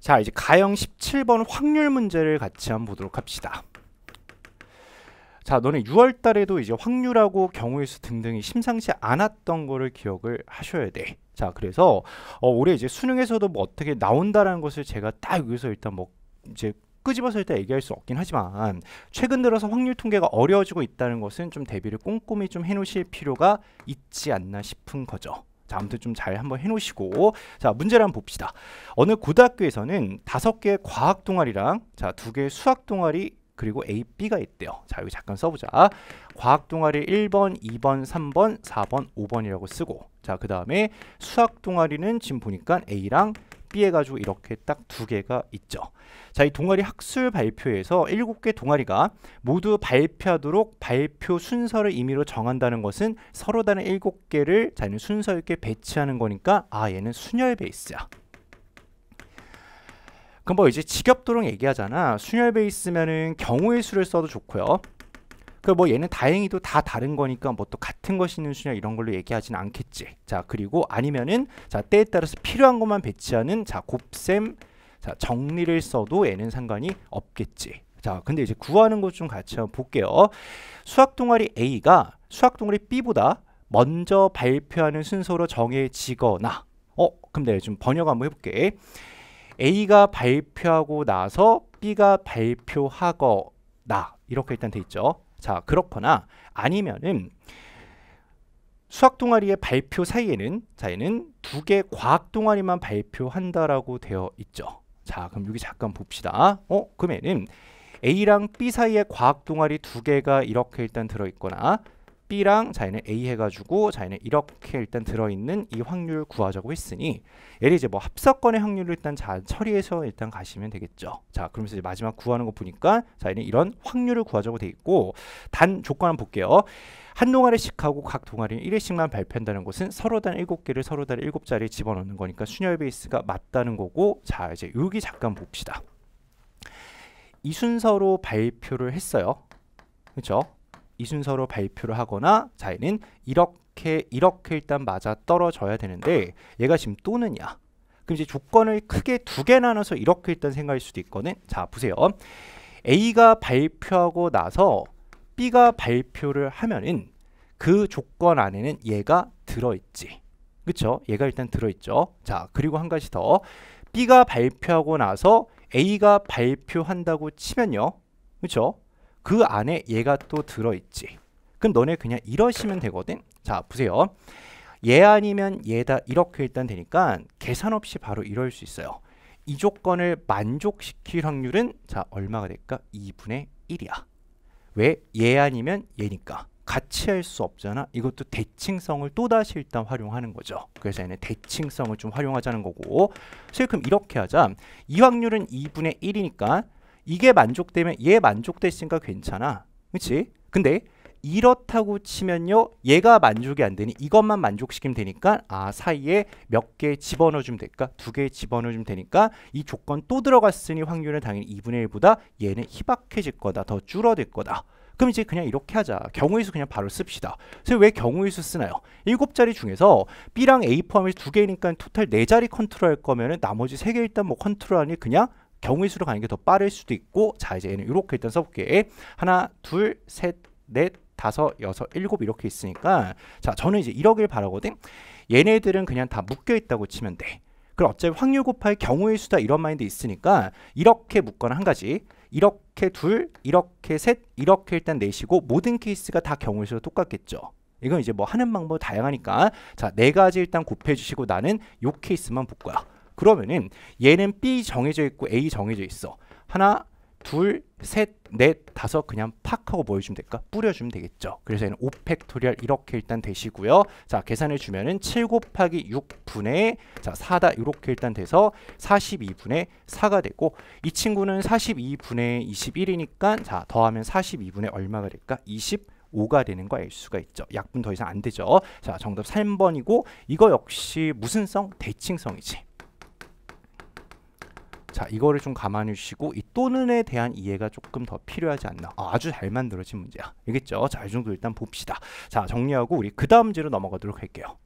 자 이제 가형 17번 확률 문제를 같이 한번 보도록 합시다. 자 너네 6월 달에도 이제 확률하고 경우의 수 등등이 심상치 않았던 거를 기억을 하셔야 돼. 자 그래서 어, 올해 이제 수능에서도 뭐 어떻게 나온다라는 것을 제가 딱 여기서 일단 뭐 이제 끄집어서 일단 얘기할 수 없긴 하지만 최근 들어서 확률 통계가 어려워지고 있다는 것은 좀 대비를 꼼꼼히 좀 해놓으실 필요가 있지 않나 싶은 거죠. 자, 아무튼 좀 잘 한번 해놓으시고 자 문제를 한번 봅시다. 어느 고등학교에서는 다섯 개의 과학 동아리랑 자 두 개의 수학 동아리 그리고 A, B가 있대요. 자, 여기 잠깐 써보자. 과학 동아리 1번, 2번, 3번, 4번, 5번이라고 쓰고 자, 그 다음에 수학 동아리는 지금 보니까 A랑 빗비해가지고 이렇게 딱 두 개가 있죠. 자, 이 동아리 학술 발표에서 일곱 개 동아리가 모두 발표하도록 발표 순서를 임의로 정한다는 것은 서로 다른 일곱 개를 자, 얘는 순서 있게 배치하는 거니까 아, 얘는 순열 베이스야. 그럼 뭐 이제 직업도록 얘기하잖아. 순열 베이스면은 경우의 수를 써도 좋고요. 그뭐 그러니까 얘는 다행히도 다 다른 거니까 뭐 또 같은 것이 있는 수냐 이런 걸로 얘기하진 않겠지. 자 그리고 아니면은 자 때에 따라서 필요한 것만 배치하는 자 곱셈 자 정리를 써도 얘는 상관이 없겠지. 자 근데 이제 구하는 것 좀 같이 한번 볼게요. 수학 동아리 A가 수학 동아리 B보다 먼저 발표하는 순서로 정해지거나 어 근데 좀 번역 한번 해볼게. A가 발표하고 나서 B가 발표하거나 이렇게 일단 돼 있죠. 자 그렇거나 아니면은 수학 동아리의 발표 사이에는 자에는 두 개 과학 동아리만 발표한다라고 되어 있죠. 자 그럼 여기 잠깐 봅시다. 어 그러면은 A랑 B 사이에 과학 동아리 두 개가 이렇게 일단 들어 있거나 B랑 자기는 A 해가지고 자기는 이렇게 일단 들어있는 이 확률 구하자고 했으니 얘를 이제 뭐합사권의 확률을 일단 잘 처리해서 일단 가시면 되겠죠. 자 그러면서 이제 마지막 구하는 거 보니까 자기는 이런 확률을 구하자고 돼 있고 단 조건 한번 볼게요. 한 동아리씩 하고 각 동아리는 1회씩만 발표한다는 것은 서로 단 7개를 서로 단 7자리에 집어넣는 거니까 순열 베이스가 맞다는 거고 자 이제 여기 잠깐 봅시다. 이 순서로 발표를 했어요. 그렇죠? 이 순서로 발표를 하거나 자 얘는 이렇게 이렇게 일단 맞아 떨어져야 되는데 얘가 지금 또느냐 그럼 이제 조건을 크게 두 개 나눠서 이렇게 일단 생각할 수도 있거든 자 보세요 A가 발표하고 나서 B가 발표를 하면은 그 조건 안에는 얘가 들어있지 그쵸 얘가 일단 들어있죠 자 그리고 한 가지 더 B가 발표하고 나서 A가 발표한다고 치면요 그쵸 그 안에 얘가 또 들어있지. 그럼 너네 그냥 이러시면 되거든. 자 보세요. 얘 아니면 얘다 이렇게 일단 되니까 계산 없이 바로 이럴 수 있어요. 이 조건을 만족시킬 확률은 자 얼마가 될까? 2분의 1이야. 왜? 얘 아니면 얘니까. 같이 할 수 없잖아. 이것도 대칭성을 또다시 일단 활용하는 거죠. 그래서 얘는 대칭성을 좀 활용하자는 거고. 그래럼 이렇게 하자. 이 확률은 2분의 1이니까 이게 만족되면 얘 만족됐으니까 괜찮아. 그치? 근데 이렇다고 치면요 얘가 만족이 안 되니 이것만 만족시키면 되니까 아 사이에 몇 개 집어넣어 주면 될까 두 개 집어넣어 주면 되니까 이 조건 또 들어갔으니 확률은 당연히 2분의 1보다 얘는 희박해질 거다 더 줄어들 거다 그럼 이제 그냥 이렇게 하자 경우의 수 그냥 바로 씁시다 그래서 왜 경우의 수 쓰나요 일곱 자리 중에서 B랑 A 포함해서 두 개니까 토탈 네 자리 컨트롤 할 거면은 나머지 세 개 일단 뭐 컨트롤하니 그냥 경우의 수로 가는 게 더 빠를 수도 있고 자 이제 얘는 이렇게 일단 써볼게 하나 둘셋넷 다섯 여섯 일곱 이렇게 있으니까 자 저는 이제 이러길 바라거든 얘네들은 그냥 다 묶여 있다고 치면 돼 그럼 어차피 확률 곱하기 경우의 수다 이런 마인드 있으니까 이렇게 묶거나 한 가지 이렇게 둘 이렇게 셋 이렇게 일단 내시고 모든 케이스가 다 경우의 수로 똑같겠죠 이건 이제 뭐 하는 방법 다양하니까 자 네 가지 일단 곱해주시고 나는 요 케이스만 볼 거야 그러면은 얘는 B 정해져 있고 A 정해져 있어. 하나, 둘, 셋, 넷, 다섯 그냥 팍 하고 뭐 해주면 될까? 뿌려주면 되겠죠. 그래서 얘는 5팩토리얼 이렇게 일단 되시고요. 자, 계산을 주면은 7 곱하기 6분의 자, 4다 이렇게 일단 돼서 42분의 4가 되고 이 친구는 42분의 21이니까 자, 더하면 42분의 얼마가 될까? 20 5가 되는 거 알 수가 있죠. 약분 더 이상 안 되죠. 자, 정답 3번이고 이거 역시 무슨 성? 대칭성이지. 자 이거를 좀 가만히 주시고 이 또는에 대한 이해가 조금 더 필요하지 않나 아, 주잘 만들어진 문제야 알겠죠 자 이 정도 일단 봅시다 자 정리하고 우리 그 다음 지로 넘어가도록 할게요